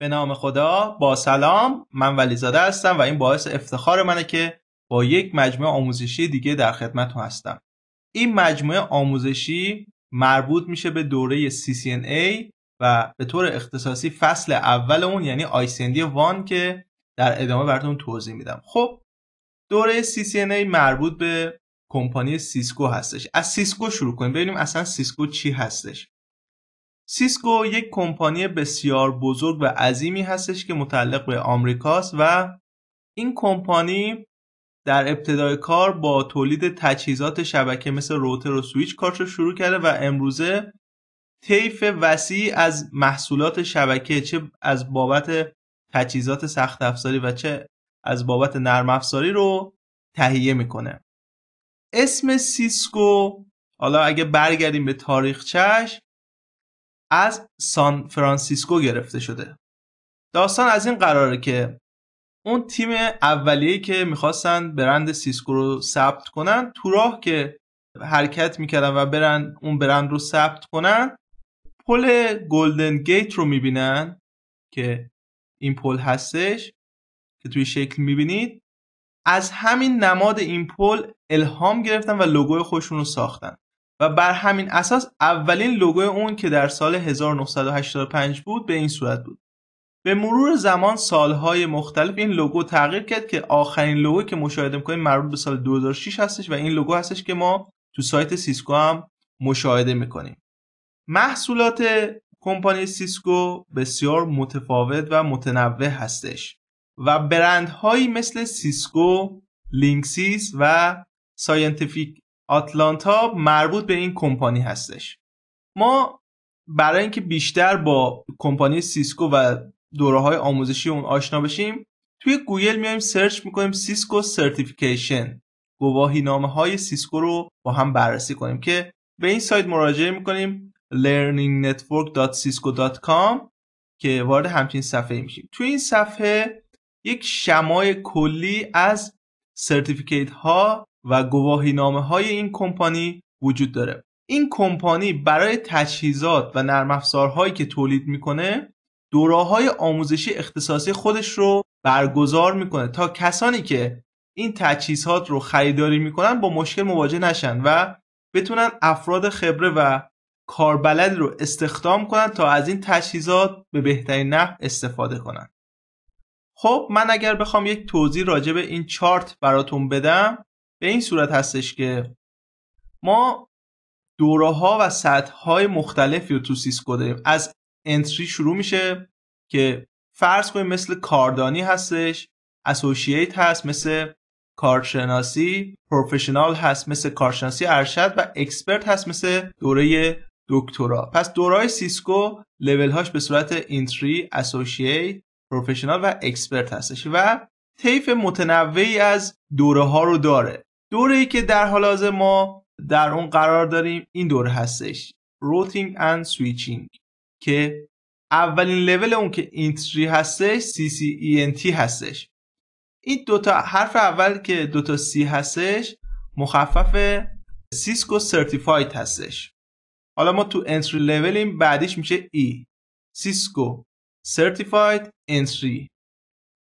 به نام خدا با سلام من ولیزاده هستم و این باعث افتخار منه که با یک مجموعه آموزشی دیگه در خدمتتون هستم این مجموعه آموزشی مربوط میشه به دوره CCNA و به طور اختصاصی فصل اول اون یعنی ICND وان که در ادامه براتون توضیح میدم خب دوره CCNA مربوط به کمپانی سیسکو هستش از سیسکو شروع کنیم ببینیم اصلا سیسکو چی هستش سیسکو یک کمپانی بسیار بزرگ و عظیمی هستش که متعلق به آمریکاست و این کمپانی در ابتدای کار با تولید تجهیزات شبکه مثل روتر و سویچ کارش رو شروع کرده و امروزه طیف وسیعی از محصولات شبکه چه از بابت تجهیزات سخت افزاری و چه از بابت نرم افزاری رو تهیه میکنه اسم سیسکو حالا اگه برگردیم به چشم از سان فرانسیسکو گرفته شده داستان از این قراره که اون تیم اولیه که میخواستن برند سیسکو رو ثبت کنن تو راه که حرکت میکردن و برن اون برند رو ثبت کنن پل گلدن گیت رو میبینن که این پل هستش که توی شکل میبینید از همین نماد این پل الهام گرفتن و لوگوی خودشون رو ساختن و بر همین اساس اولین لوگو اون که در سال 1985 بود به این صورت بود به مرور زمان سالهای مختلف این لوگو تغییر کرد که آخرین لوگو که مشاهده میکنیم مربوط به سال 2006 هستش و این لوگو هستش که ما تو سایت سیسکو هم مشاهده میکنیم محصولات کمپانی سیسکو بسیار متفاوت و متنوع هستش و برندهایی مثل سیسکو، لینکسیس و ساینتیفیک آتلانتا مربوط به این کمپانی هستش ما برای اینکه بیشتر با کمپانی سیسکو و دوره های آموزشی اون آشنا بشیم توی گوگل میایم سرچ میکنیم سیسکو سرتیفیکیشن گواهی نامه های سیسکو رو با هم بررسی کنیم که به این سایت مراجعه میکنیم learningnetwork.cisco.com که وارد همچین صفحه میشیم توی این صفحه یک شمای کلی از سرتیفیکیت ها و نامه های این کمپانی وجود داره این کمپانی برای تجهیزات و نرم افزارهایی که تولید میکنه دوراهای آموزشی اختصاصی خودش رو برگزار میکنه تا کسانی که این تجهیزات رو خریداری میکنن با مشکل مواجه نشن و بتونن افراد خبره و کاربلد رو استخدام کنن تا از این تجهیزات به بهترین نحو استفاده کنن خب من اگر بخوام یک توضیح راجع به این چارت براتون بدم به این صورت هستش که ما دوره ها و سطح های مختلفی رو تو سیسکو داریم از انتری شروع میشه که فرض کنیم مثل کاردانی هستش اسوشییت هست مثل کارشناسی پروفشنال هست مثل کارشناسی ارشد و اکسپرت هست مثل دوره دکترا پس دورای سیسکو لول هاش به صورت انتری، اسوشییت پروفشنال و اکسپرت هستش و طیف متنوعی از دوره ها رو داره ای که در حال حاضر ما در اون قرار داریم این دوره هستش روتینگ اند سویچینگ که اولین لول اون که اینتری هستش سی e هستش این دوتا حرف اول که دوتا سی هستش مخفف سیسکو سرتیفاید هستش حالا ما تو انتری لولیم بعدیش میشه ای سیسکو سرتیفاید انتری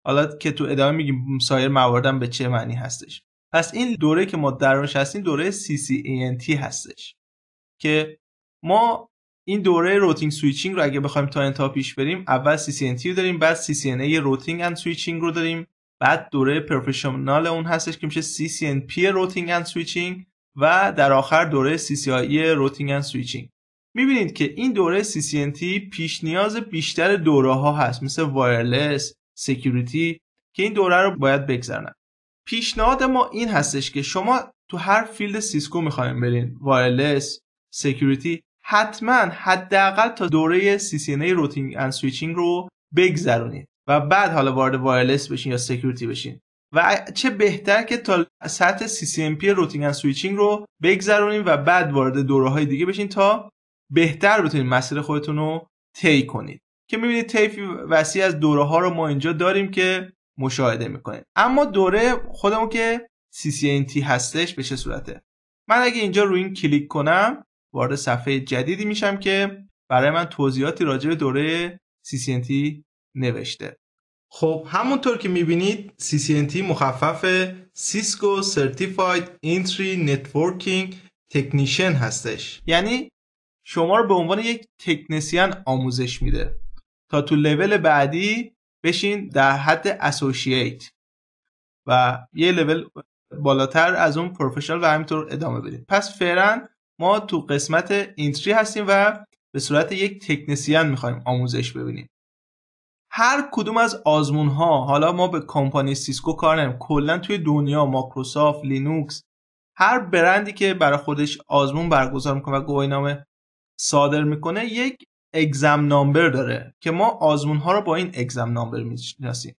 حالا که تو ادامه میگیم سایر مواردم به چه معنی هستش پس این دوره که ما درش هستیم دوره CCANT هستش که ما این دوره روتینگ سویچینگ رو اگه بخوایم تا انتها پیش بریم اول CCNT رو داریم بعد CCNA روتینگ اند سویچینگ رو داریم بعد دوره پروفشنال اون هستش که میشه CCNP روتینگ اند سویچینگ و در آخر دوره CCIE روتینگ اند سویچینگ میبینید که این دوره CCNT پیش نیاز بیشتر دوره ها هست مثل وایرلس، سکیوریتی که این دوره رو باید بگذرند پیشنهاد ما این هستش که شما تو هر فیلد سیسکو میخوایم برین وایرلس سکیوریتی حتما حداقل تا دوره CCNA روتینگ اند سویچینگ رو بگذرونید و بعد حالا وارد وایرلس بشین یا سکیوریتی بشین و چه بهتر که تا سطح CCNP روتینگ اند سویچینگ رو بگذرونید و بعد وارد دوره های دیگه بشین تا بهتر بتونید مسیر خودتون رو طی کنید که میبینید طیفی وسیع از دوره ها رو ما اینجا داریم که مشاهده میکنید اما دوره خودمون که CCNT هستش به چه صورته من اگه اینجا روی این کلیک کنم وارد صفحه جدیدی میشم که برای من توضیحاتی راجع به دوره CCNT نوشته خب همونطور که میبینید CCNT مخفف Cisco Certified Entry Networking Technician هستش یعنی شما رو به عنوان یک تکنسیان آموزش میده تا تو لول بعدی بشین در حد اسوشییت و یه لول بالاتر از اون پروفشنال و همینطور ادامه بدید پس فعلا ما تو قسمت اینتری هستیم و به صورت یک تکنسیان میخوایم آموزش ببینیم هر کدوم از آزمون ها حالا ما به کمپانی سیسکو کار نمیم کلا توی دنیا ماکروسافت لینوکس هر برندی که برای خودش آزمون برگزار میکنه و گواهینامه صادر میکنه یک اگزم نامبر داره که ما آزمون ها رو با این اگزم نامبر میشناسیم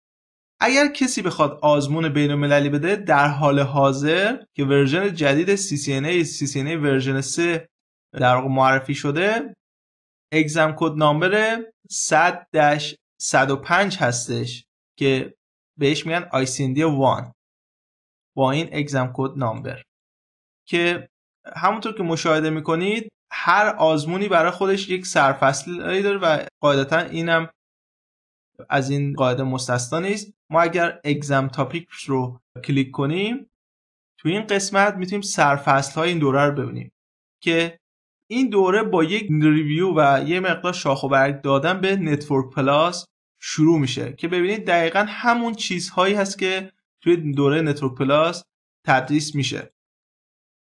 اگر کسی بخواد آزمون بین المللی بده در حال حاضر که ورژن جدید CCNA CCNA ورژن 3 در معرفی شده اگزم کد نامبر 100 105 هستش که بهش میگن ICND 1 با این اگزم کد نامبر که همونطور که مشاهده میکنید هر آزمونی برای خودش یک سرفصلی داره و قاعدتا اینم از این قاعده مستثنا نیست ما اگر اگزم تاپیک رو کلیک کنیم تو این قسمت میتونیم سرفصل های این دوره رو ببینیم که این دوره با یک ریویو و یه مقدار شاخ و برگ دادن به نتورک پلاس شروع میشه که ببینید دقیقا همون چیزهایی هست که توی دوره نتورک پلاس تدریس میشه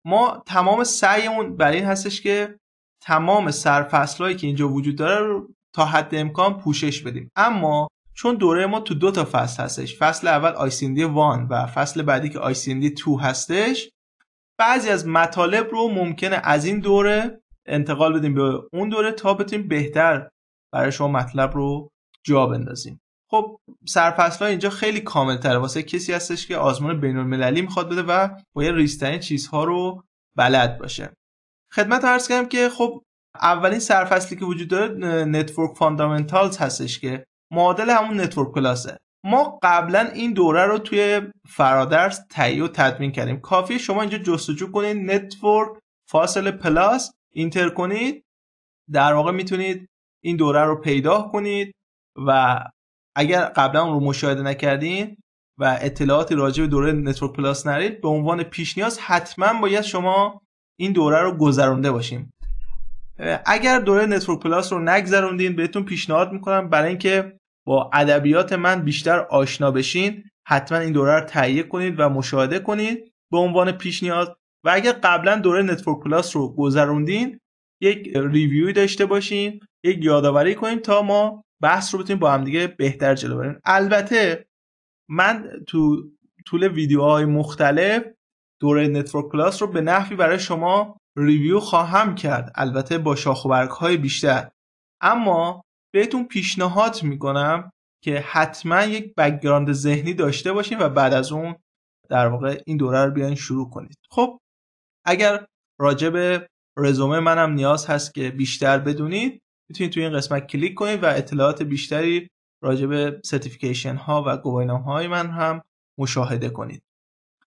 ما تمام سعیمون برای این هستش که تمام سرفصلایی که اینجا وجود داره رو تا حد امکان پوشش بدیم اما چون دوره ما تو دو تا فصل هستش فصل اول آیسیندی وان و فصل بعدی که آیسیندی تو هستش بعضی از مطالب رو ممکنه از این دوره انتقال بدیم به اون دوره تا بتونیم بهتر برای شما مطلب رو جا بندازیم خب سرفصل اینجا خیلی کامل تره واسه کسی هستش که آزمون بین المللی میخواد بده و باید ریستنی چیزها رو بلد باشه خدمت عرض کردم که خب اولین سرفصلی که وجود داره نتورک فاندامنتالز هستش که معادل همون نتورک کلاسه ما قبلا این دوره رو توی فرادرس تهیه و تدوین کردیم کافی شما اینجا جستجو کنید نتورک فاصله پلاس اینتر کنید در واقع میتونید این دوره رو پیدا کنید و اگر قبلا اون رو مشاهده نکردین و اطلاعاتی راجع به دوره نتورک پلاس نرید به عنوان پیش نیاز حتما باید شما این دوره رو گذرونده باشیم اگر دوره نتورک پلاس رو نگذروندین بهتون پیشنهاد میکنم برای اینکه با ادبیات من بیشتر آشنا بشین حتما این دوره رو تهیه کنید و مشاهده کنید به عنوان پیش و اگر قبلا دوره نتورک پلاس رو گذروندین یک ریویوی داشته باشین یک یادآوری کنیم تا ما بحث رو بتونیم با هم دیگه بهتر جلو بریم البته من تو طول ویدیوهای مختلف دوره نتورک کلاس رو به نحوی برای شما ریویو خواهم کرد البته با شاخ و های بیشتر اما بهتون پیشنهاد میکنم که حتما یک بکگراند ذهنی داشته باشین و بعد از اون در واقع این دوره رو بیاین شروع کنید خب اگر راجع به رزومه منم نیاز هست که بیشتر بدونید میتونید توی این قسمت کلیک کنید و اطلاعات بیشتری راجع به سرتیفیکیشن ها و گواهینامه های من هم مشاهده کنید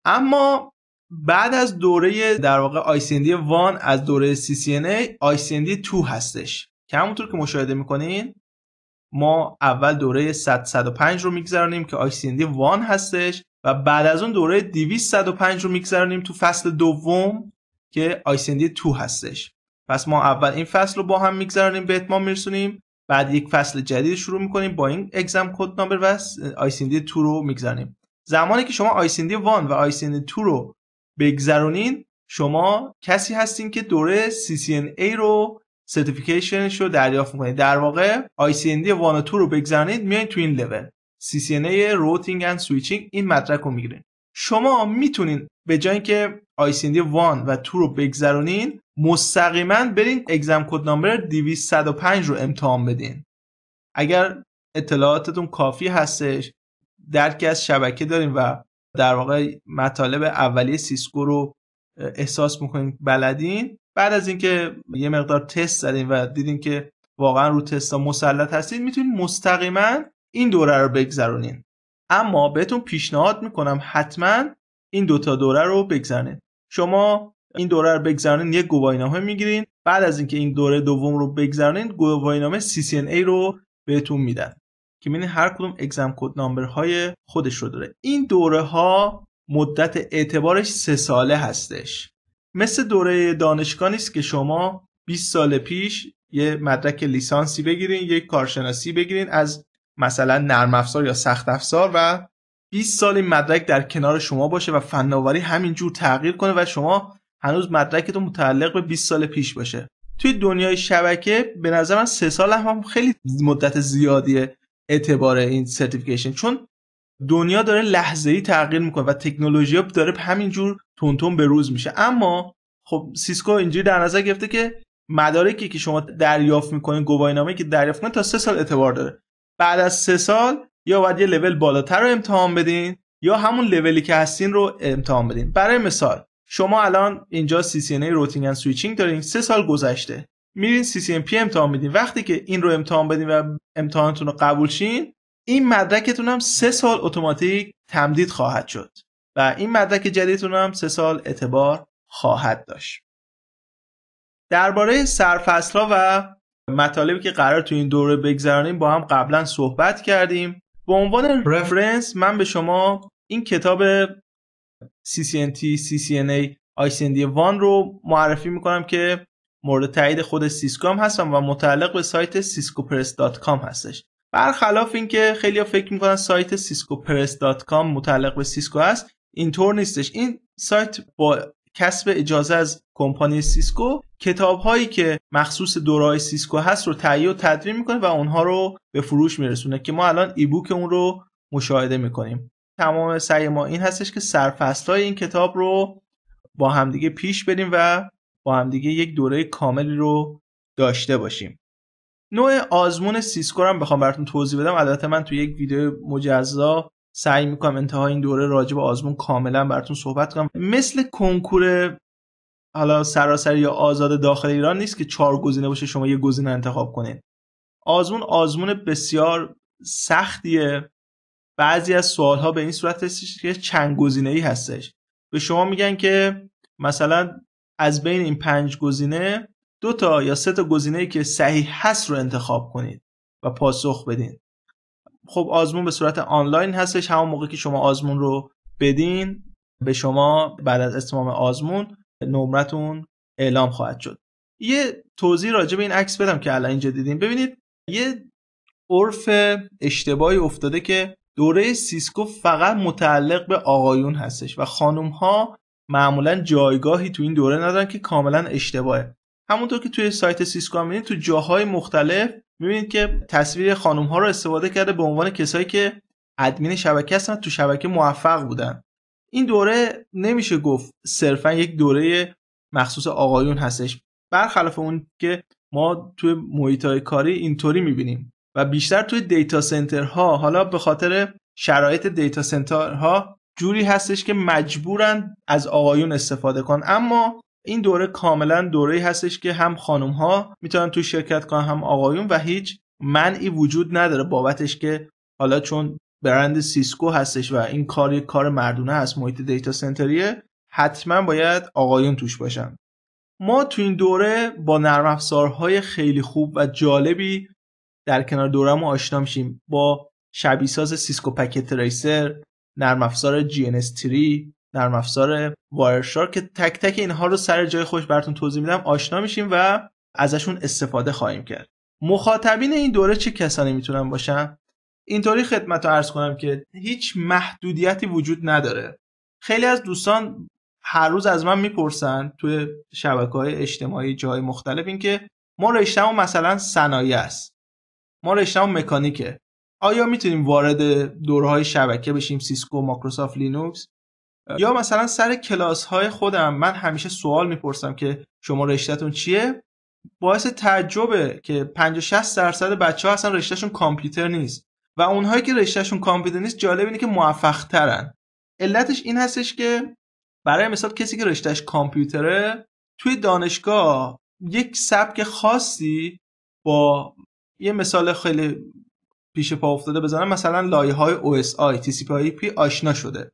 اما بعد از دوره در واقع ICND وان از دوره CCNA ICND تو هستش که همونطور که مشاهده میکنین ما اول دوره 100 105 رو میگذرانیم که ICND وان هستش و بعد از اون دوره 205 رو میگذرانیم تو فصل دوم که ICND 2 هستش پس ما اول این فصل رو با هم میگذرانیم به اتمام میرسونیم بعد یک فصل جدید شروع میکنیم با این اگزم کد نامبر و ICND 2 رو میگذرانیم زمانی که شما ICND 1 و ICND 2 رو بگذرونین شما کسی هستین که دوره CCNA رو سرتیفیکیشنش رو دریافت میکنید در واقع ICND 1 و 2 رو بگذرونید میایین تو این لول CCNA روتینگ اند سویچینگ این مدرک رو میگیرین شما میتونین به جای اینکه ICND 1 و 2 رو بگذرونین مستقیما برین اگزم کد نامبر 205 رو امتحان بدین اگر اطلاعاتتون کافی هستش درکی از شبکه دارین و در واقع مطالب اولیه سیسکو رو احساس میکنین بلدین بعد از اینکه یه مقدار تست زدین و دیدین که واقعا رو تستا مسلط هستین میتونید مستقیما این دوره رو بگذرونین اما بهتون پیشنهاد میکنم حتما این دوتا دوره رو بگذرونین شما این دوره رو بگذرونین یه گواهینامه میگیرین بعد از اینکه این دوره دوم رو بگذرونین گواهینامه CCNA رو بهتون میدن که بین هر کدوم اگزم کد نامبر های خودش رو داره این دوره ها مدت اعتبارش سه ساله هستش مثل دوره دانشگاه نیست که شما 20 سال پیش یه مدرک لیسانسی بگیرین یک کارشناسی بگیرین از مثلا نرم افزار یا سخت افزار و 20 سال این مدرک در کنار شما باشه و فناوری همینجور تغییر کنه و شما هنوز مدرکتون متعلق به 20 سال پیش باشه توی دنیای شبکه به من سه سال هم خیلی مدت زیادیه اعتبار این سرتیفیکیشن چون دنیا داره لحظه ای تغییر میکنه و تکنولوژی ها داره همینجور تونتون به روز میشه اما خب سیسکو اینجوری در نظر گرفته که مدارکی که شما دریافت میکنین گواهینامه که دریافت میکنین تا سه سال اعتبار داره بعد از سه سال یا باید یه لول بالاتر رو امتحان بدین یا همون لولی که هستین رو امتحان بدین برای مثال شما الان اینجا CCNA سی روتینگ اند سویچینگ دارین سه سال گذشته میرین سی سی ام پی امتحان میدین وقتی که این رو امتحان بدین و امتحانتون رو قبول شین این مدرکتون هم سه سال اتوماتیک تمدید خواهد شد و این مدرک جدیدتون هم سه سال اعتبار خواهد داشت درباره ها و مطالبی که قرار تو این دوره بگذرانیم با هم قبلا صحبت کردیم به عنوان رفرنس من به شما این کتاب CCNT, CCNA, ICND1 رو معرفی میکنم که مورد تایید خود سیسکو هم هستم و متعلق به سایت سیسکوپرس.com هستش برخلاف اینکه خیلی فکر میکنن سایت سیسکوپرس.com متعلق به سیسکو هست اینطور نیستش این سایت با کسب اجازه از کمپانی سیسکو کتاب هایی که مخصوص دورای سیسکو هست رو تهیه و تدوین میکنه و اونها رو به فروش میرسونه که ما الان ایبوک اون رو مشاهده میکنیم تمام سعی ما این هستش که سرفست های این کتاب رو با همدیگه پیش بریم و با همدیگه یک دوره کاملی رو داشته باشیم نوع آزمون سیسکو هم بخوام براتون توضیح بدم البته من تو یک ویدیو مجزا سعی میکنم انتهای این دوره راجع به آزمون کاملا براتون صحبت کنم مثل کنکور حالا سراسری یا آزاد داخل ایران نیست که چهار گزینه باشه شما یه گزینه انتخاب کنین آزمون آزمون بسیار سختیه بعضی از سوال ها به این صورت هستش که چند گزینه ای هستش به شما میگن که مثلا از بین این پنج گزینه دو تا یا سه تا گزینه که صحیح هست رو انتخاب کنید و پاسخ بدین خب آزمون به صورت آنلاین هستش همون موقع که شما آزمون رو بدین به شما بعد از اتمام آزمون نمرتون اعلام خواهد شد یه توضیح راجع به این عکس بدم که الان اینجا دیدیم ببینید یه عرف اشتباهی افتاده که دوره سیسکو فقط متعلق به آقایون هستش و خانم ها معمولا جایگاهی تو این دوره ندارن که کاملا اشتباهه همونطور که توی سایت سیسکو هم تو جاهای مختلف میبینید که تصویر خانم ها رو استفاده کرده به عنوان کسایی که ادمین شبکه هستن تو شبکه موفق بودن این دوره نمیشه گفت صرفا یک دوره مخصوص آقایون هستش برخلاف اون که ما توی محیط های کاری اینطوری میبینیم و بیشتر توی دیتا سنترها حالا به خاطر شرایط دیتا سنترها جوری هستش که مجبورن از آقایون استفاده کن اما این دوره کاملا دوره هستش که هم خانم ها میتونن تو شرکت کنن هم آقایون و هیچ منعی وجود نداره بابتش که حالا چون برند سیسکو هستش و این کار یک کار مردونه هست محیط دیتا سنتریه حتما باید آقایون توش باشن ما تو این دوره با نرم افزارهای خیلی خوب و جالبی در کنار ما آشنا میشیم با شبیه سیسکو پکت ریسر نرم افزار GNS3 نرم افزار وایرشار که تک تک اینها رو سر جای خوش براتون توضیح میدم آشنا میشیم و ازشون استفاده خواهیم کرد مخاطبین این دوره چه کسانی میتونن باشن اینطوری خدمت رو عرض کنم که هیچ محدودیتی وجود نداره خیلی از دوستان هر روز از من میپرسن توی شبکه های اجتماعی جای مختلف اینکه ما رشتهمون مثلا صنایع است ما رشتهمون مکانیکه آیا میتونیم وارد دورهای شبکه بشیم سیسکو مایکروسافت لینوکس یا مثلا سر کلاس های خودم من همیشه سوال میپرسم که شما رشتهتون چیه باعث تعجبه که 50 60 درصد بچه ها اصلا رشتهشون کامپیوتر نیست و اونهایی که رشتهشون کامپیوتر نیست جالب اینه که موفق ترن علتش این هستش که برای مثال کسی که رشتهش کامپیوتره توی دانشگاه یک سبک خاصی با یه مثال خیلی پیش پا افتاده بزنن مثلا لایه های OSI TCP/IP آشنا شده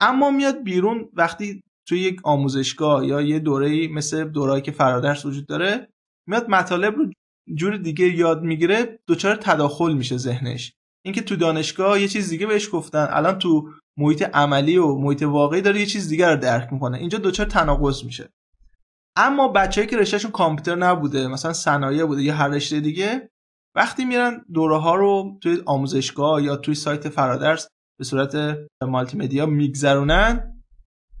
اما میاد بیرون وقتی توی یک آموزشگاه یا یه دوره مثل دورایی که فرادرس وجود داره میاد مطالب رو جور دیگه یاد میگیره دچار تداخل میشه ذهنش اینکه تو دانشگاه یه چیز دیگه بهش گفتن الان تو محیط عملی و محیط واقعی داره یه چیز دیگه رو درک میکنه اینجا دچار تناقض میشه اما بچه‌ای که رشتهشون کامپیوتر نبوده مثلا صنایع بوده یا هر دیگه وقتی میرن دوره ها رو توی آموزشگاه یا توی سایت فرادرس به صورت مالتی مدیا میگذرونن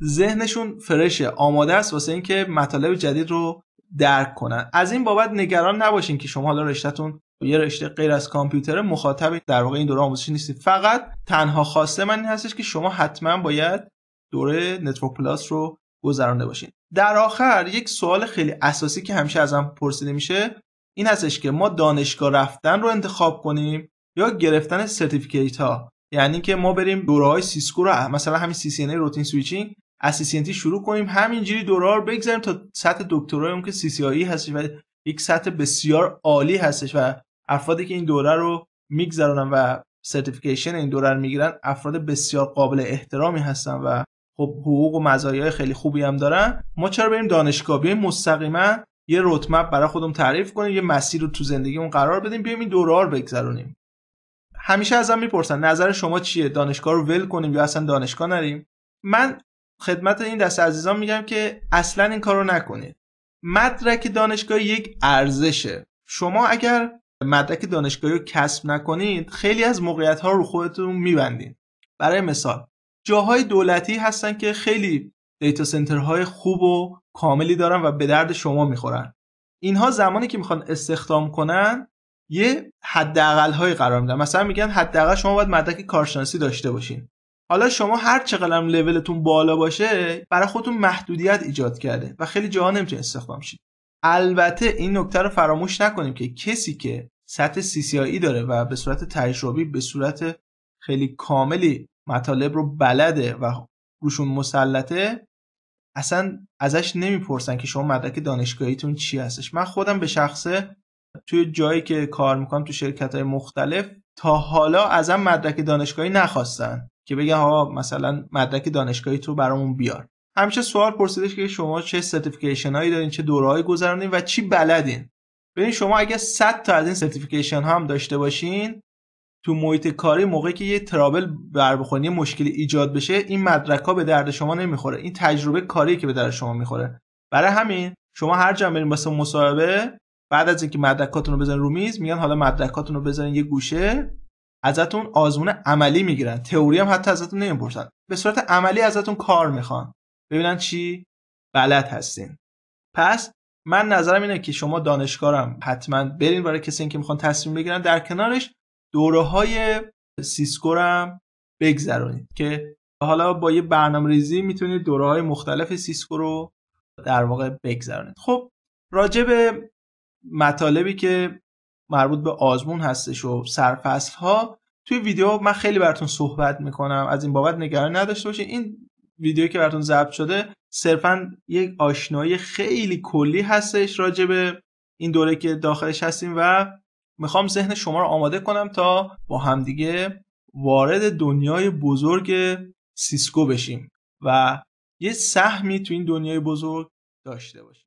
ذهنشون فرشه آماده است واسه اینکه مطالب جدید رو درک کنن از این بابت نگران نباشین که شما حالا رشتهتون یه رشته غیر از کامپیوتر مخاطب در واقع این دوره آموزشی نیستید فقط تنها خواسته من این هستش که شما حتما باید دوره نتورک پلاس رو گذرانده باشین در آخر یک سوال خیلی اساسی که همیشه ازم پرسیده میشه این هستش که ما دانشگاه رفتن رو انتخاب کنیم یا گرفتن سرتیفیکیت ها یعنی که ما بریم دوره های سیسکو رو مثلا همین CCNA روتین سویچینگ از CCNT شروع کنیم همینجوری دوره رو بگذاریم تا سطح دکترا اون که سی هستش و یک سطح بسیار عالی هستش و افرادی که این دوره رو میگذرونن و سرتیفیکیشن این دوره رو میگیرن افراد بسیار قابل احترامی هستن و خب حقوق و مزایای خیلی خوبی هم دارن ما چرا بریم دانشگاه بیایم یه رتمپ برای خودمون تعریف کنیم یه مسیر رو تو زندگیمون قرار بدیم بیایم این دوره رو بگذرونیم همیشه ازم میپرسن نظر شما چیه دانشگاه رو ول کنیم یا اصلا دانشگاه نریم من خدمت این دست عزیزان میگم که اصلا این کارو نکنید مدرک دانشگاه یک ارزشه شما اگر مدرک دانشگاهی رو کسب نکنید خیلی از موقعیت ها رو خودتون میبندید برای مثال جاهای دولتی هستن که خیلی دیتا های خوب و کاملی دارن و به درد شما میخورن اینها زمانی که میخوان استخدام کنن یه حداقل های قرار میدن مثلا میگن حداقل شما باید مدرک کارشناسی داشته باشین حالا شما هر چقدر هم لولتون بالا باشه برای خودتون محدودیت ایجاد کرده و خیلی جاها نمیتونید استخدام شید البته این نکته رو فراموش نکنیم که کسی که سطح CCIE داره و به صورت تجربی به صورت خیلی کاملی مطالب رو بلده و روشون مسلطه اصلا ازش نمیپرسن که شما مدرک دانشگاهیتون چی هستش من خودم به شخصه توی جایی که کار میکنم تو شرکت های مختلف تا حالا ازم مدرک دانشگاهی نخواستن که بگن ها مثلا مدرک دانشگاهی تو برامون بیار همیشه سوال پرسیدش که شما چه سرتیفیکیشن هایی دارین چه دورهایی گذروندین و چی بلدین ببین شما اگه 100 تا از این سرتیفیکیشن ها هم داشته باشین تو محیط کاری موقعی که یه ترابل یه مشکلی ایجاد بشه این مدرک ها به درد شما نمیخوره این تجربه کاری که به درد شما میخوره برای همین شما هر جا برین واسه مصاحبه بعد از اینکه مدرکاتون رو بزنین رو میز میگن حالا مدرکاتون رو بزنین یه گوشه ازتون آزمون عملی میگیرن تئوری هم حتی ازتون نمیپرسن به صورت عملی ازتون کار میخوان ببینن چی بلد هستین پس من نظرم اینه که شما دانشکارم حتما برین برای کسی که میخوان تصمیم بگیرن در کنارش دوره های سیسکو هم بگذرانید که حالا با یه برنامه ریزی میتونید دوره های مختلف سیسکو رو در واقع بگذرانید خب راجع به مطالبی که مربوط به آزمون هستش و سرفصل ها توی ویدیو من خیلی براتون صحبت میکنم از این بابت نگران نداشته باشید این ویدیو که براتون ضبط شده صرفا یک آشنایی خیلی کلی هستش راجع به این دوره که داخلش هستیم و میخوام ذهن شما رو آماده کنم تا با همدیگه وارد دنیای بزرگ سیسکو بشیم و یه سهمی تو این دنیای بزرگ داشته باشیم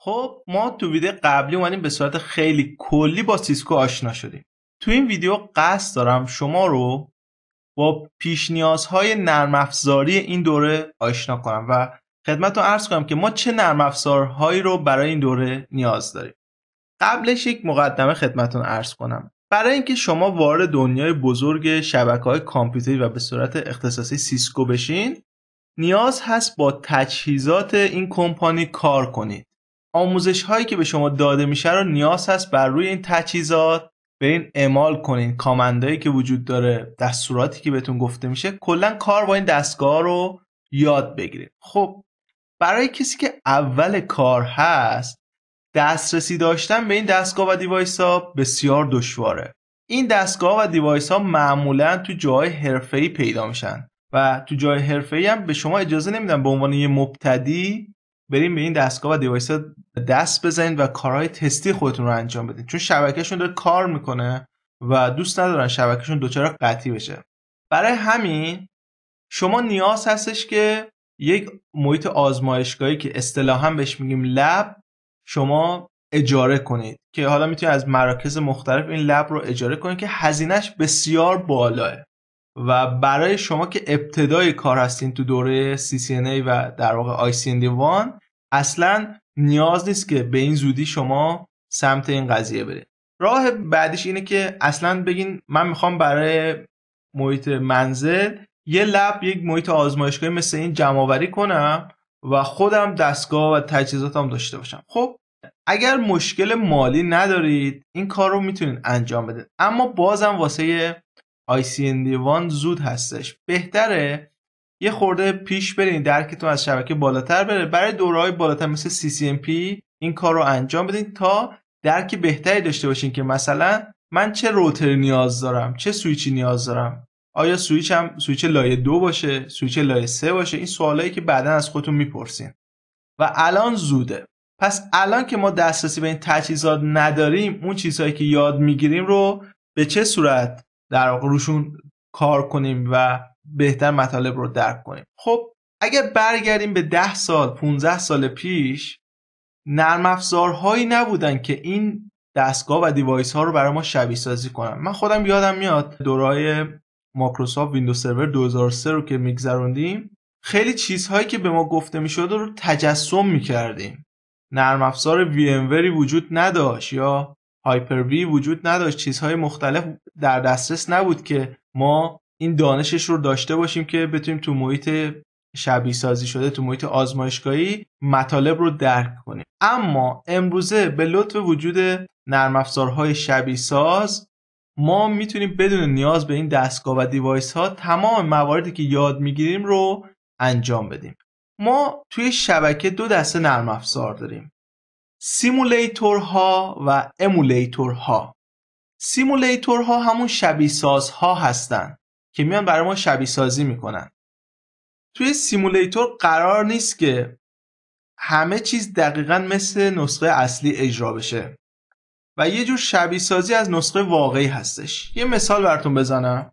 خب ما تو ویدیو قبلی اومدیم به صورت خیلی کلی با سیسکو آشنا شدیم تو این ویدیو قصد دارم شما رو با پیش نیازهای نرم افزاری این دوره آشنا کنم و خدمت رو عرض کنم که ما چه نرم رو برای این دوره نیاز داریم قبلش یک مقدمه خدمتون عرض کنم برای اینکه شما وارد دنیای بزرگ شبکه های کامپیوتری و به صورت اختصاصی سیسکو بشین نیاز هست با تجهیزات این کمپانی کار کنید آموزش هایی که به شما داده میشه رو نیاز هست بر روی این تجهیزات به این اعمال کنین کامندایی که وجود داره دستوراتی که بهتون گفته میشه کلا کار با این دستگاه رو یاد بگیرید خب برای کسی که اول کار هست دسترسی داشتن به این دستگاه و دیوایس ها بسیار دشواره. این دستگاه و دیوایس ها معمولا تو جای ای پیدا میشن و تو جای ای هم به شما اجازه نمیدن به عنوان یه مبتدی بریم به این دستگاه و دیوایس ها دست بزنید و کارهای تستی خودتون رو انجام بدید چون شبکهشون داره کار میکنه و دوست ندارن شبکهشون دچار قطعی بشه برای همین شما نیاز هستش که یک محیط آزمایشگاهی که اصطلاحا بهش میگیم لب شما اجاره کنید که حالا میتونید از مراکز مختلف این لب رو اجاره کنید که هزینهش بسیار بالاه و برای شما که ابتدای کار هستین تو دوره CCNA و در واقع ICND1 اصلا نیاز نیست که به این زودی شما سمت این قضیه برید راه بعدیش اینه که اصلا بگین من میخوام برای محیط منزل یه لب یک محیط آزمایشگاهی مثل این جمعآوری کنم و خودم دستگاه و تجهیزاتم داشته باشم خب اگر مشکل مالی ندارید این کار رو میتونید انجام بدید اما بازم واسه ICND1 زود هستش بهتره یه خورده پیش برین درکتون از شبکه بالاتر بره برای دورهای بالاتر مثل CCMP این کار رو انجام بدین تا درک بهتری داشته باشین که مثلا من چه روتر نیاز دارم چه سویچی نیاز دارم آیا سویچ هم سویچ لایه دو باشه سویچ لایه سه باشه این سوالایی که بعدا از خودتون میپرسین و الان زوده پس الان که ما دسترسی به این تجهیزات نداریم اون چیزهایی که یاد میگیریم رو به چه صورت در واقع روشون کار کنیم و بهتر مطالب رو درک کنیم خب اگر برگردیم به 10 سال 15 سال پیش نرم افزارهایی نبودن که این دستگاه و دیوایس ها رو برای ما شبیه سازی کنن من خودم یادم میاد دورای ماکروسافت ویندوز سرور 2003 رو که میگذروندیم خیلی چیزهایی که به ما گفته میشد رو تجسم میکردیم نرم افزار وی وجود نداشت یا هایپر وی وجود نداشت چیزهای مختلف در دسترس نبود که ما این دانشش رو داشته باشیم که بتونیم تو محیط شبیه سازی شده تو محیط آزمایشگاهی مطالب رو درک کنیم اما امروزه به لطف وجود نرم افزارهای شبیه ساز ما میتونیم بدون نیاز به این دستگاه و دیوایس ها تمام مواردی که یاد میگیریم رو انجام بدیم ما توی شبکه دو دسته نرم افزار داریم ها و امولیتورها ها همون شبیه ها هستن که میان برای ما شبیه سازی میکنن توی سیمولیتور قرار نیست که همه چیز دقیقا مثل نسخه اصلی اجرا بشه و یه جور شبیه سازی از نسخه واقعی هستش یه مثال براتون بزنم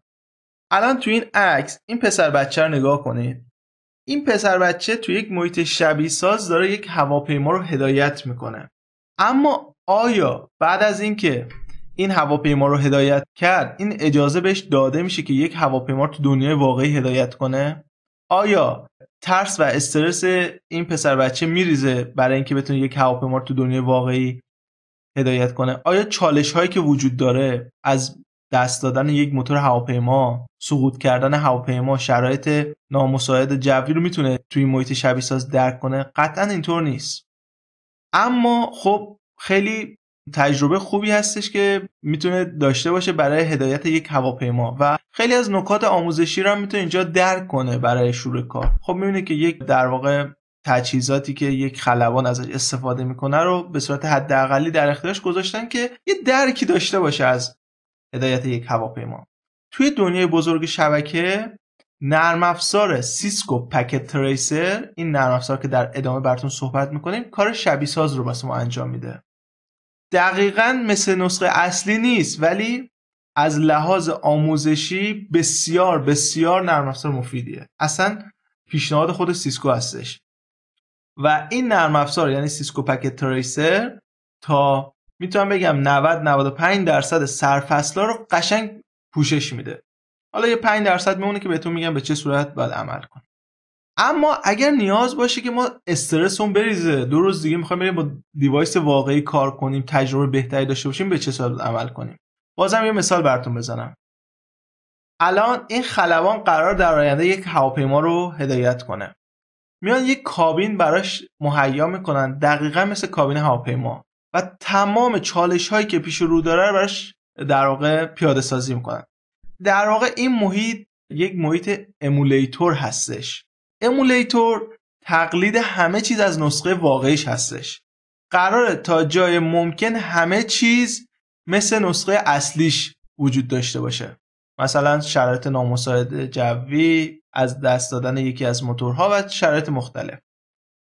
الان تو این عکس این پسر بچه رو نگاه کنید این پسر بچه تو یک محیط شبیه ساز داره یک هواپیما رو هدایت میکنه اما آیا بعد از اینکه این هواپیما رو هدایت کرد این اجازه بهش داده میشه که یک هواپیما تو دنیای واقعی هدایت کنه آیا ترس و استرس این پسر بچه میریزه برای اینکه بتونه یک هواپیما تو دنیای واقعی هدایت کنه آیا چالش هایی که وجود داره از دست دادن یک موتور هواپیما سقوط کردن هواپیما شرایط نامساعد جوی رو میتونه توی محیط شبیه ساز درک کنه قطعا اینطور نیست اما خب خیلی تجربه خوبی هستش که میتونه داشته باشه برای هدایت یک هواپیما و خیلی از نکات آموزشی رو هم میتونه اینجا درک کنه برای شروع کار خب میبینه که یک در واقع تجهیزاتی که یک خلبان ازش استفاده میکنه رو به صورت حداقلی در اختیارش گذاشتن که یه درکی داشته باشه از هدایت یک هواپیما توی دنیای بزرگ شبکه نرم افزار سیسکو پکت تریسر این نرم افزار که در ادامه براتون صحبت میکنیم کار شبیه ساز رو واسه ما انجام میده دقیقا مثل نسخه اصلی نیست ولی از لحاظ آموزشی بسیار بسیار نرم افزار مفیدیه اصلا پیشنهاد خود سیسکو هستش و این نرم افزار یعنی سیسکو پکت تریسر تا میتونم بگم 90 95 درصد سرفصلا رو قشنگ پوشش میده حالا یه 5 درصد میمونه که بهتون میگم به چه صورت باید عمل کنیم اما اگر نیاز باشه که ما استرس اون بریزه دو روز دیگه میخوایم بریم با دیوایس واقعی کار کنیم تجربه بهتری داشته باشیم به چه صورت عمل کنیم بازم یه مثال براتون بزنم الان این خلبان قرار در آینده یک هواپیما رو هدایت کنه میان یک کابین براش مهیا میکنن دقیقا مثل کابین هواپیما و تمام چالش هایی که پیش رو داره براش در واقع پیاده سازی میکنن در واقع این محیط یک محیط امولیتور هستش امولیتور تقلید همه چیز از نسخه واقعیش هستش قراره تا جای ممکن همه چیز مثل نسخه اصلیش وجود داشته باشه مثلا شرایط نامساعد جوی از دست دادن یکی از موتورها و شرایط مختلف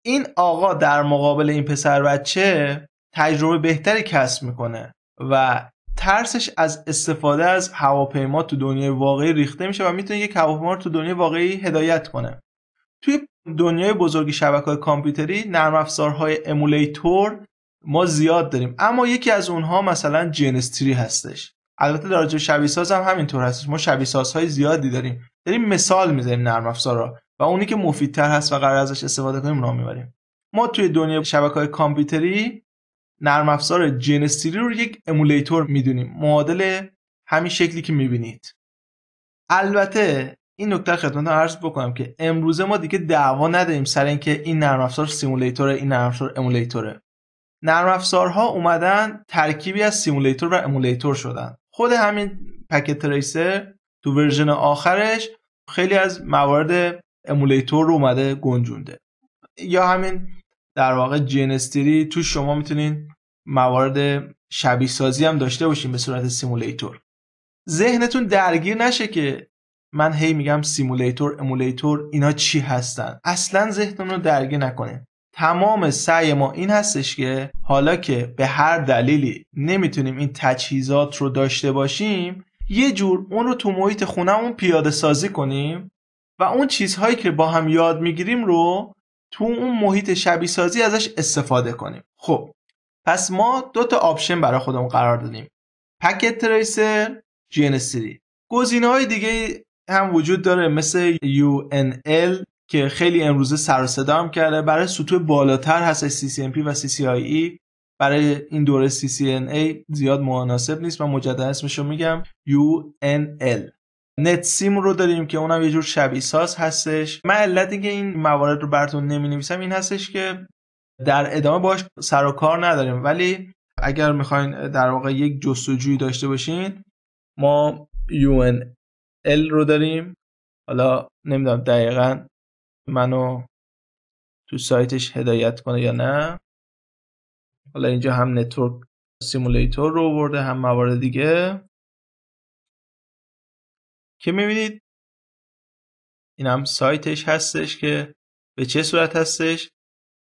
این آقا در مقابل این پسر بچه تجربه بهتری کسب میکنه و ترسش از استفاده از هواپیما تو دنیای واقعی ریخته میشه و میتونه یک هواپیما رو تو دنیای واقعی هدایت کنه توی دنیای بزرگ شبکه کامپیوتری نرم افزارهای امولیتور ما زیاد داریم اما یکی از اونها مثلا جنستری هستش البته در رابطه شبیه‌ساز هم همینطور هستش ما شبیه های زیادی داریم داریم مثال میزنیم نرم افزارا و اونی که مفیدتر هست و قرار ازش استفاده کنیم را میبریم ما توی دنیای های کامپیوتری نرم افزار جنستری رو یک امولیتور میدونیم معادل همین شکلی که میبینید البته این نکته خدمت عرض بکنم که امروزه ما دیگه دعوا نداریم سر اینکه این نرم افزار این نرم افزار امولیتوره نرم اومدن ترکیبی از سیمولیتور و امولیتور شدن خود همین پکت تریسر تو ورژن آخرش خیلی از موارد امولیتور رو اومده گنجونده یا همین در واقع جینستری تو شما میتونین موارد شبیه سازی هم داشته باشین به صورت سیمولیتور ذهنتون درگیر نشه که من هی میگم سیمولیتور امولیتور اینا چی هستن اصلا ذهنتون رو درگیر نکنین تمام سعی ما این هستش که حالا که به هر دلیلی نمیتونیم این تجهیزات رو داشته باشیم یه جور اون رو تو محیط خونهمون پیاده سازی کنیم و اون چیزهایی که با هم یاد میگیریم رو تو اون محیط شبیه سازی ازش استفاده کنیم خب پس ما دو تا آپشن برای خودمون قرار دادیم پکت تریسر جی 3 گزینه های دیگه هم وجود داره مثل UNL که خیلی امروزه سر صدا کرده برای سطوح بالاتر هست CCMP و CCIE برای این دوره CCNA زیاد مناسب نیست من مجددا اسمش رو میگم UNL نت سیم رو داریم که اونم یه جور شبیه ساز هستش من علت که این موارد رو براتون نمی نویسم این هستش که در ادامه باش سر و کار نداریم ولی اگر میخواین در واقع یک جستجویی داشته باشین ما UNL رو داریم حالا نمیدونم دقیقا منو تو سایتش هدایت کنه یا نه حالا اینجا هم نتورک سیمولیتور رو برده هم موارد دیگه که میبینید این هم سایتش هستش که به چه صورت هستش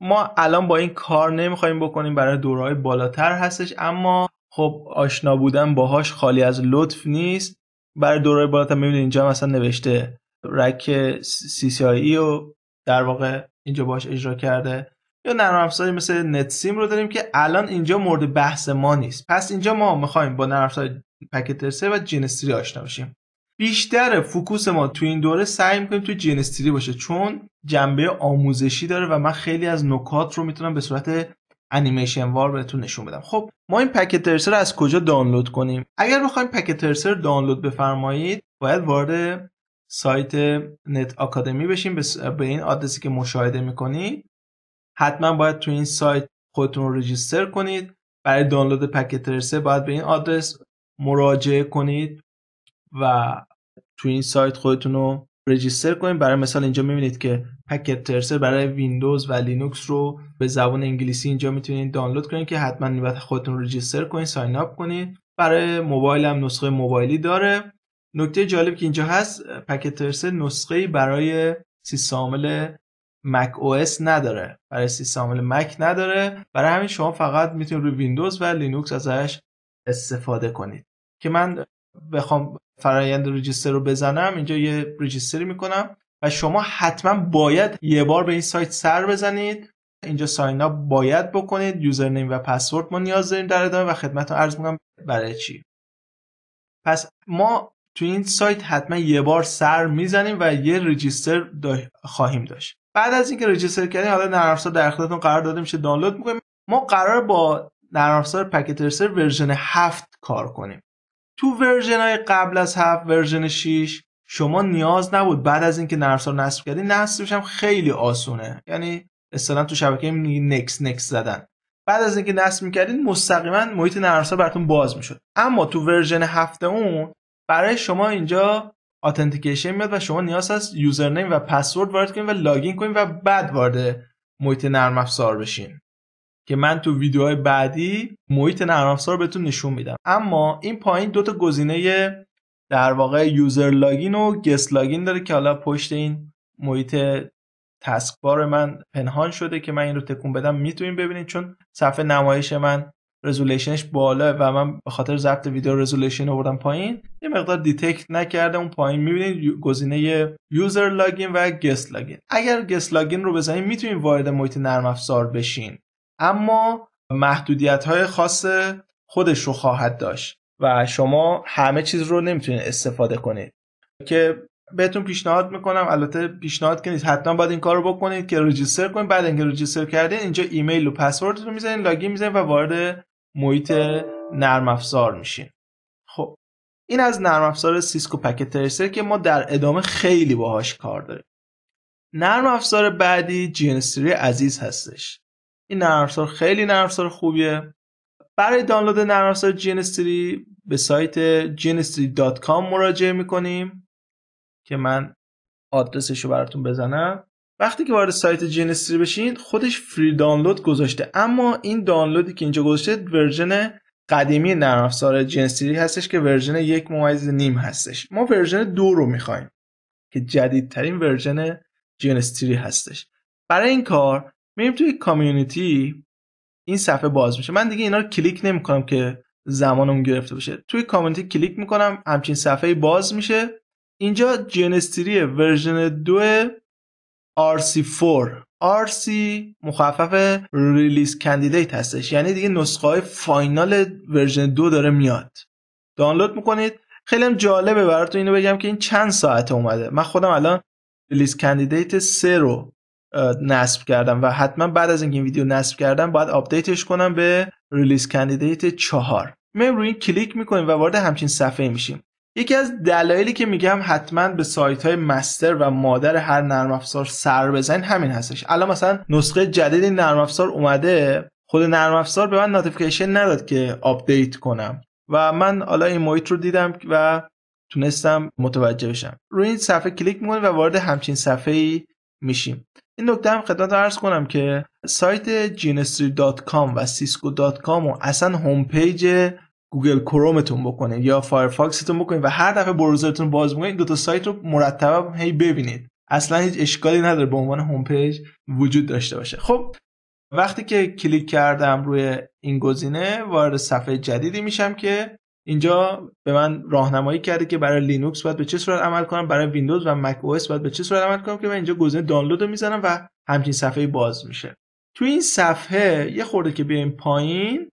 ما الان با این کار نمیخوایم بکنیم برای دورهای بالاتر هستش اما خب آشنا بودن باهاش خالی از لطف نیست برای دورهای بالاتر میبینید اینجا مثلا نوشته رک CCIE رو در واقع اینجا باش اجرا کرده یا نرم افزاری مثل سیم رو داریم که الان اینجا مورد بحث ما نیست پس اینجا ما میخوایم با نرم افزار پکت و جینستری آشنا بشیم بیشتر فوکوس ما تو این دوره سعی میکنیم تو جینستری باشه چون جنبه آموزشی داره و من خیلی از نکات رو میتونم به صورت انیمیشن وار بهتون نشون بدم خب ما این پکت ترسر رو از کجا دانلود کنیم اگر بخوایم پکت ترسر دانلود بفرمایید باید وارد سایت نت آکادمی بشین به این آدرسی که مشاهده میکنید حتما باید تو این سایت خودتون رو رجیستر کنید برای دانلود پکت ترسه باید به این آدرس مراجعه کنید و تو این سایت خودتون رو رجیستر کنید برای مثال اینجا میبینید که پکت ترسه برای ویندوز و لینوکس رو به زبان انگلیسی اینجا میتونید دانلود کنید که حتما باید خودتون رجیستر کنید ساین اپ کنید برای موبایل هم نسخه موبایلی داره نکته جالب که اینجا هست پکت ترسه نسخه برای سی مک او اس نداره برای سی مک نداره برای همین شما فقط میتونید روی ویندوز و لینوکس ازش استفاده کنید که من بخوام فرایند رجیستر رو بزنم اینجا یه رجیستری میکنم و شما حتما باید یه بار به این سایت سر بزنید اینجا ساین اپ باید بکنید یوزرنیم و پسورد ما نیاز داریم در ادامه و خدمتتون عرض میکنم برای چی پس ما تو این سایت حتما یه بار سر میزنیم و یه رجیستر خواهیم داشت بعد از اینکه رجیستر کردیم حالا نرم افزار در اختیارتون قرار داده میشه دانلود میکنیم ما قرار با نرم افزار پکت ورژن 7 کار کنیم تو ورژن های قبل از 7 ورژن 6 شما نیاز نبود بعد از اینکه نرم افزار نصب کردین نصبش هم خیلی آسونه یعنی اصطلاحا تو شبکه نکس نکس زدن بعد از اینکه نصب میکردین مستقیما محیط نرم افزار براتون باز میشد اما تو ورژن 7 اون برای شما اینجا اتنتیکیشن میاد و شما نیاز هست یوزرنیم و پسورد وارد کنید و لاگین کنید و بعد وارد محیط نرم افزار بشین که من تو ویدیوهای بعدی محیط نرم افزار بهتون نشون میدم اما این پایین دوتا گزینه در واقع یوزر لاگین و گست لاگین داره که حالا پشت این محیط تسک من پنهان شده که من این رو تکون بدم میتونین ببینید چون صفحه نمایش من رزولوشنش بالا و من به خاطر ضبط ویدیو رزولوشن آوردم پایین یه مقدار دیتکت نکرده اون پایین میبینید گزینه یوزر لاگین و گست لاگین اگر گست لاگین رو بزنید میتونید وارد محیط نرم افزار بشین اما محدودیت های خاص خودش رو خواهد داشت و شما همه چیز رو نمیتونید استفاده کنید که بهتون پیشنهاد میکنم البته پیشنهاد که نیست حتما باید این کار رو بکنید که رجیستر کنید بعد اینکه رجیستر کردین اینجا ایمیل و پسورد رو میزنید لاگین میزنید و وارد محیط نرم افزار میشین خب این از نرم افزار سیسکو پکت ترسر که ما در ادامه خیلی باهاش کار داریم نرم افزار بعدی جینستری عزیز هستش این نرم افزار خیلی نرم افزار خوبیه برای دانلود نرم افزار به سایت جینستری.com مراجعه میکنیم که من آدرسش رو براتون بزنم وقتی که وارد سایت جینستری بشین خودش فری دانلود گذاشته اما این دانلودی که اینجا گذاشته ورژن قدیمی نرم افزار جینستری هستش که ورژن یک ممیز نیم هستش ما ورژن دو رو میخوایم که جدیدترین ورژن جینستری هستش برای این کار میریم توی کامیونیتی این صفحه باز میشه من دیگه اینا رو کلیک نمیکنم که زمانم گرفته بشه توی کامیونیتی کلیک میکنم همچین صفحه باز میشه اینجا جنستری ورژن 2 RC4 RC مخفف ریلیز کندیدیت هستش یعنی دیگه نسخه های فاینال ورژن 2 داره میاد دانلود میکنید خیلی هم جالبه براتون اینو بگم که این چند ساعته اومده من خودم الان ریلیز کندیدیت 3 رو نصب کردم و حتما بعد از اینکه این ویدیو نصب کردم باید آپدیتش کنم به ریلیز کندیدیت 4 میم روی این کلیک میکنیم و وارد همچین صفحه میشیم یکی از دلایلی که میگم حتما به سایت های مستر و مادر هر نرم افزار سر بزنین همین هستش الان مثلا نسخه جدید نرم افزار اومده خود نرم افزار به من نوتیفیکیشن نداد که آپدیت کنم و من حالا این محیط رو دیدم و تونستم متوجه بشم روی این صفحه کلیک میکنیم و وارد همچین صفحه ای میشیم این نکته هم خدمت عرض کنم که سایت جینستری و سیسکو و اصلا هومپیج گوگل کرومتون بکنید یا فایرفاکستون بکنید و هر دفعه بروزرتون باز میکنید دو تا سایت رو مرتب هی ببینید اصلا هیچ اشکالی نداره به عنوان هوم پیج وجود داشته باشه خب وقتی که کلیک کردم روی این گزینه وارد صفحه جدیدی میشم که اینجا به من راهنمایی کرده که برای لینوکس باید به چه صورت عمل کنم برای ویندوز و مک او باید به چه صورت عمل کنم که من اینجا گزینه دانلود رو میزنم و همچین صفحه باز میشه تو این صفحه یه خورده که بیایم پایین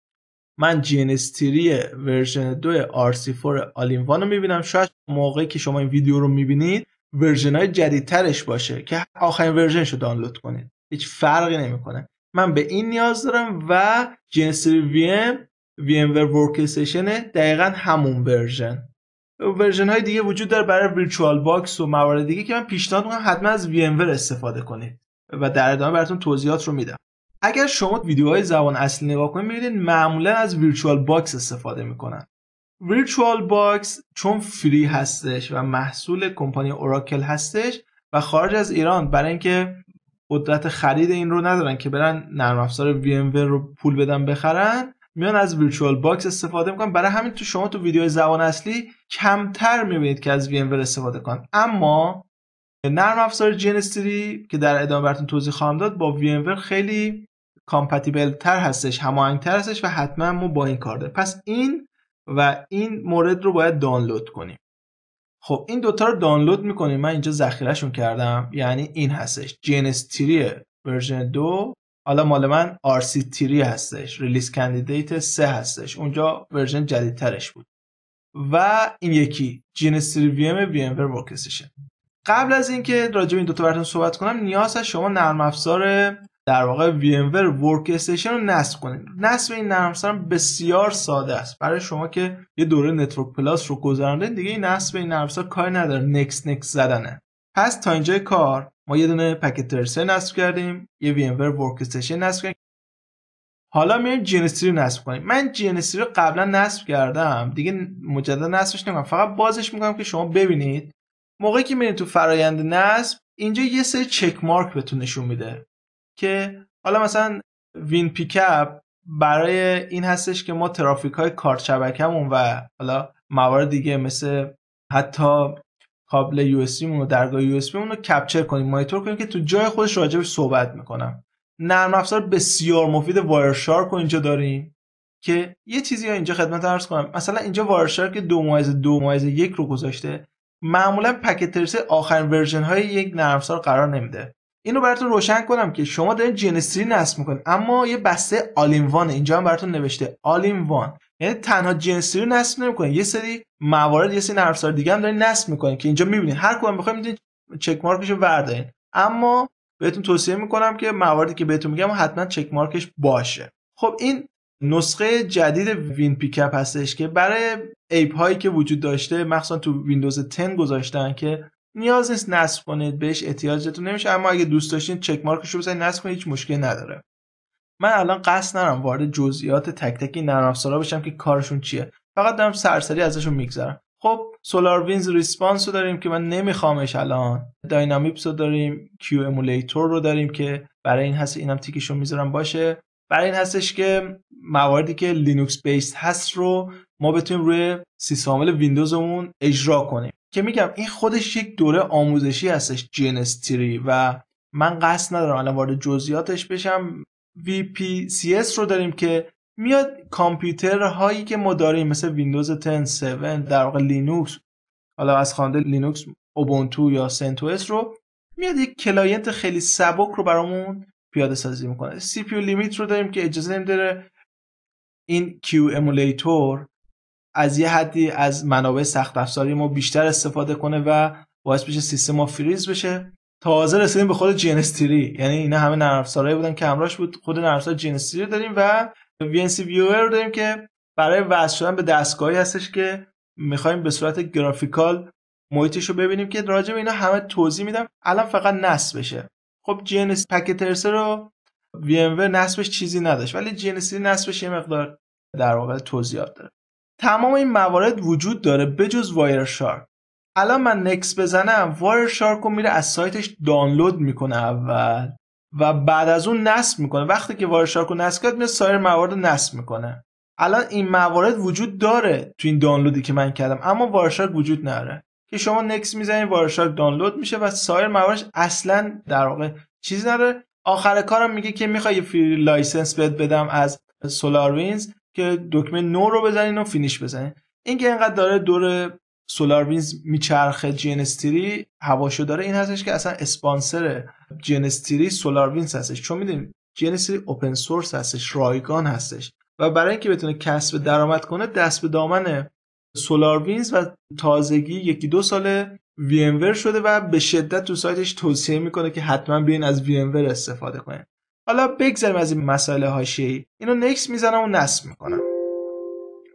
من جینستری ورژن 2 RC4 آلینوان رو میبینم شاید موقعی که شما این ویدیو رو میبینید ورژن های جدیدترش باشه که آخرین ورژنش رو دانلود کنید هیچ فرقی نمیکنه من به این نیاز دارم و جینستری وی ام ور دقیقا همون ورژن ورژن های دیگه وجود داره برای ویچوال باکس و موارد دیگه که من پیشنهاد میکنم حتما از ام استفاده کنید و در ادامه براتون توضیحات رو میدم اگر شما ویدیوهای زبان اصلی نگاه کنید میبینید معمولا از ویرچوال باکس استفاده میکنن ویرچوال باکس چون فری هستش و محصول کمپانی اوراکل هستش و خارج از ایران برای اینکه قدرت خرید این رو ندارن که برن نرم افزار وی رو پول بدن بخرن میان از ویرچوال باکس استفاده میکنن برای همین تو شما تو ویدیوهای زبان اصلی کمتر میبینید که از وی استفاده کن اما نرم افزار جنستری که در ادامه براتون توضیح خواهم داد با وی خیلی کامپتیبل تر هستش هماهنگ تر هستش و حتما ما با این کار داریم پس این و این مورد رو باید دانلود کنیم خب این دوتا رو دانلود میکنیم من اینجا ذخیرهشون کردم یعنی این هستش جنس 3 ورژن 2 حالا مال من RC3 هستش ریلیز کندیدیت 3 هستش اونجا ورژن جدیدترش بود و این یکی GNS3 VM VMware Workstation قبل از اینکه راجع به این دوتا براتون صحبت کنم نیاز هست شما نرم افزار در واقع وی ام ور ورک استیشن رو نصب کنید نصب این نرم بسیار ساده است برای شما که یه دوره نتورک پلاس رو گذرانده دیگه این نصب این نرم افزار کاری نداره نکس نکس زدنه پس تا اینجا کار ما یه دونه پکت ترسر نصب کردیم یه وی ام ور ورک استیشن نصب کردیم حالا میایم جی رو نصب کنیم من جی رو قبلا نصب کردم دیگه مجددا نصبش نمیکنم فقط بازش میکنم که شما ببینید موقعی که میرید تو فرایند نصب اینجا یه سری چک مارک بهتون نشون میده که حالا مثلا وین پیکاپ برای این هستش که ما ترافیک های کارت شبکمون و حالا موارد دیگه مثل حتی کابل یو اس و درگاه یو اس رو کپچر کنیم مانیتور کنیم که تو جای خودش راجبش صحبت میکنم نرم افزار بسیار مفید وایر شارک رو اینجا داریم که یه چیزی ها اینجا خدمت عرض کنم مثلا اینجا وایر شارک دو مایز دو مایز یک رو گذاشته معمولا پکت ترسه آخرین ورژن های یک نرم افزار قرار نمیده اینو براتون روشن کنم که شما دارین 3 نصب میکنین اما یه بسته وان اینجا هم براتون نوشته وان. یعنی تنها رو نصب نمیکنین یه سری موارد یه سری نرم دیگه هم دارین نصب میکنین که اینجا میبینین هر کدوم بخوایم میتونین چک مارکش رو بردارین اما بهتون توصیه میکنم که مواردی که بهتون میگم حتما چک مارکش باشه خب این نسخه جدید وین پیکاپ هستش که برای ایپ هایی که وجود داشته مخصوصا تو ویندوز 10 گذاشتن که نیاز نیست نصب کنید بهش احتیاجتون نمیشه اما اگه دوست داشتین چک مارکش رو بزنید نصب کنید هیچ مشکلی نداره من الان قصد نرم وارد جزئیات تک تک این نرم بشم که کارشون چیه فقط دارم سرسری ازشون میگذرم خب سولار وینز ریسپانس رو داریم که من نمیخوامش الان داینامیپس رو داریم کیو امولیتور رو داریم که برای این هست اینم تیکش میذارم باشه برای این هستش که مواردی که لینوکس بیس هست رو ما بتونیم روی سیستم ویندوزمون اجرا کنیم که میگم این خودش یک دوره آموزشی هستش جنستری و من قصد ندارم الان وارد جزئیاتش بشم اس رو داریم که میاد کامپیوترهایی که ما داریم مثل ویندوز 10 7 در واقع لینوکس حالا از خوانده لینوکس اوبونتو یا اس رو میاد یک کلاینت خیلی سبک رو برامون پیاده سازی میکنه سی پی لیمیت رو داریم که اجازه نمیده این کیو امولاتور از یه حدی از منابع سخت افزاری ما بیشتر استفاده کنه و باعث بشه سیستم ما فریز بشه تازه رسیدیم به خود جینستیری یعنی اینا همه نرم بودن که همراهش بود خود نرم افزار جنستری داریم و وی ویور رو داریم که برای وصل شدن به دستگاهی هستش که میخوایم به صورت گرافیکال محیطش رو ببینیم که راجع به اینا همه توضیح میدم الان فقط نصب بشه خب جنس پکت رو وی ام نصبش چیزی نداشت ولی جی نصبش یه مقدار در واقع توضیحات داره تمام این موارد وجود داره بجز وایرشارک الان من نکس بزنم وایرشارک رو میره از سایتش دانلود میکنه اول و بعد از اون نصب میکنه وقتی که وایرشارک رو نصب کرد میره سایر موارد رو نصب میکنه الان این موارد وجود داره تو این دانلودی که من کردم اما وایرشارک وجود نداره که شما نکس میزنید وایرشارک دانلود میشه و سایر مواردش اصلا در واقع چیزی نداره آخر کارم میگه که میخوای یه فری لایسنس بهت بدم از سولار که دکمه نو رو بزنین و فینیش بزنین که اینقدر داره دور سولار وینز میچرخه جنستری هواشو داره این هستش که اصلا اسپانسر جنستری سولار وینز هستش چون میدونیم جنستری اوپن سورس هستش رایگان هستش و برای اینکه بتونه کسب درآمد کنه دست به دامن سولار وینز و تازگی یکی دو ساله وی شده و به شدت تو سایتش توصیه میکنه که حتما بیاین از وی استفاده کنین حالا بگذاریم از این مسائل هاشی، اینو نکس میزنم و نصب میکنم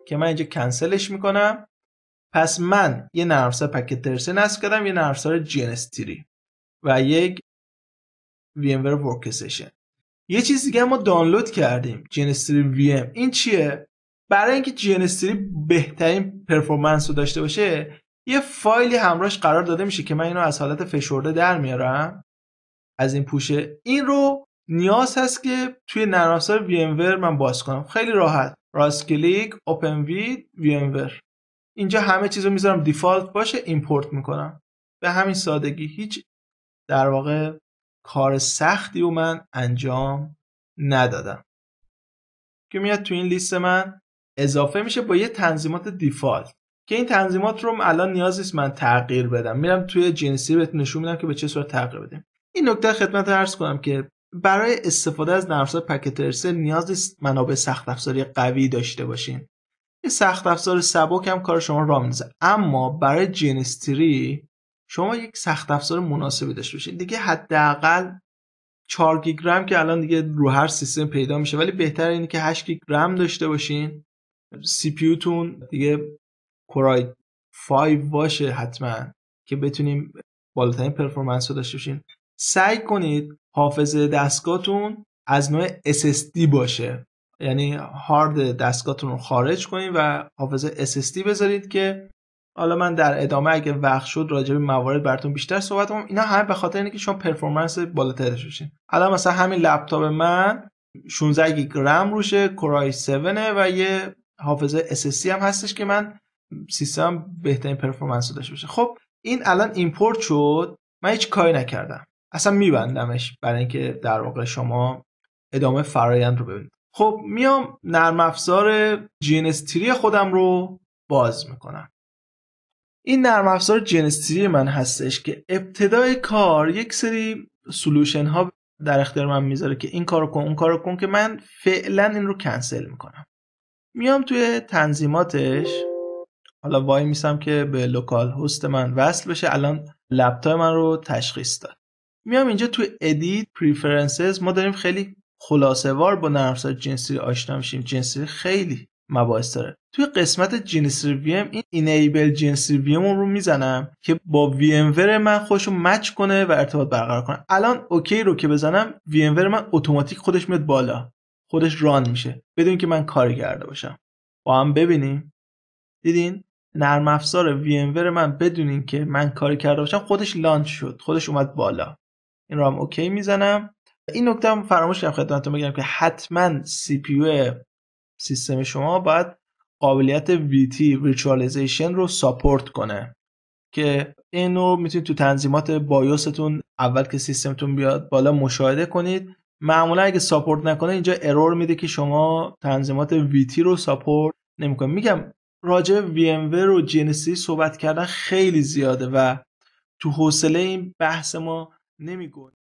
که من اینجا کنسلش میکنم پس من یه نرم پکت ترسه نصب کردم یه نرم جینس و یک ویم ام یه چیز دیگه ما دانلود کردیم جینس وی این چیه برای اینکه تیری بهترین پرفورمنس رو داشته باشه یه فایلی همراهش قرار داده میشه که من اینو از حالت فشرده در میارم از این پوشه این رو نیاز هست که توی نرم افزار من باز کنم خیلی راحت راست کلیک اوپن وید وی اینجا همه چیز رو میذارم دیفالت باشه ایمپورت میکنم به همین سادگی هیچ در واقع کار سختی و من انجام ندادم که میاد تو این لیست من اضافه میشه با یه تنظیمات دیفالت که این تنظیمات رو الان نیاز نیست من تغییر بدم میرم توی جنسی نشون میدم که به چه صورت تغییر بدیم این نکته خدمت ارز کنم که برای استفاده از افزار پکت ترسل نیاز نیست منابع سخت افزاری قوی داشته باشین یه سخت افزار سبک هم کار شما را میندازه اما برای جنستری شما یک سخت افزار مناسبی داشته باشین دیگه حداقل 4 گیگرم که الان دیگه رو هر سیستم پیدا میشه ولی بهتر اینه که 8 گیگرم داشته باشین سی پی تون دیگه کورای 5 باشه حتما که بتونیم بالاترین پرفورمنس رو داشته باشین سعی کنید حافظه دستگاهتون از نوع SSD باشه یعنی هارد دستگاهتون رو خارج کنید و حافظه SSD بذارید که حالا من در ادامه اگه وقت شد راجع به موارد براتون بیشتر صحبت کنم اینا همه به خاطر اینه که شما پرفورمنس بالاترش بشین الان مثلا همین لپتاپ من 16 گیگ رم روشه کورای 7 و یه حافظه SSD هم هستش که من سیستم بهترین پرفورمنس داشته باشه خب این الان ایمپورت شد من هیچ کاری نکردم اصلا میبندمش برای اینکه در واقع شما ادامه فرایند رو ببینید خب میام نرم افزار جینستری خودم رو باز میکنم این نرم افزار جینستری من هستش که ابتدای کار یک سری سلوشن ها در اختیار من میذاره که این کارو کن اون کارو کن که من فعلا این رو کنسل میکنم میام توی تنظیماتش حالا وای میسم که به لوکال هست من وصل بشه الان لپتاپ من رو تشخیص داد میام اینجا تو ادیت پریفرنسز ما داریم خیلی خلاصه وار با نرم جنسی آشنا میشیم جنسی خیلی مباحث داره توی قسمت جنسی وی این اینیبل جنسی وی رو میزنم که با وی ام ور من خودش مچ کنه و ارتباط برقرار کنه الان اوکی رو که بزنم وی ام ور من اتوماتیک خودش میاد بالا خودش ران میشه بدون که من کاری کرده باشم با هم ببینیم دیدین نرم افزار وی ام ور من بدون که من کاری کرده باشم خودش لانچ شد خودش اومد بالا این رو هم اوکی میزنم این نکته هم فراموش کردم خدمتتون بگم که حتما سی پی سیستم شما باید قابلیت تی ویچوالیزیشن رو ساپورت کنه که اینو میتونید تو تنظیمات بایوستون اول که سیستمتون بیاد بالا مشاهده کنید معمولا اگه ساپورت نکنه اینجا ارور میده که شما تنظیمات تی رو ساپورت نمیکنه میگم راجع VMware و جنسی صحبت کردن خیلی زیاده و تو حوصله این بحث ما نمیگنجد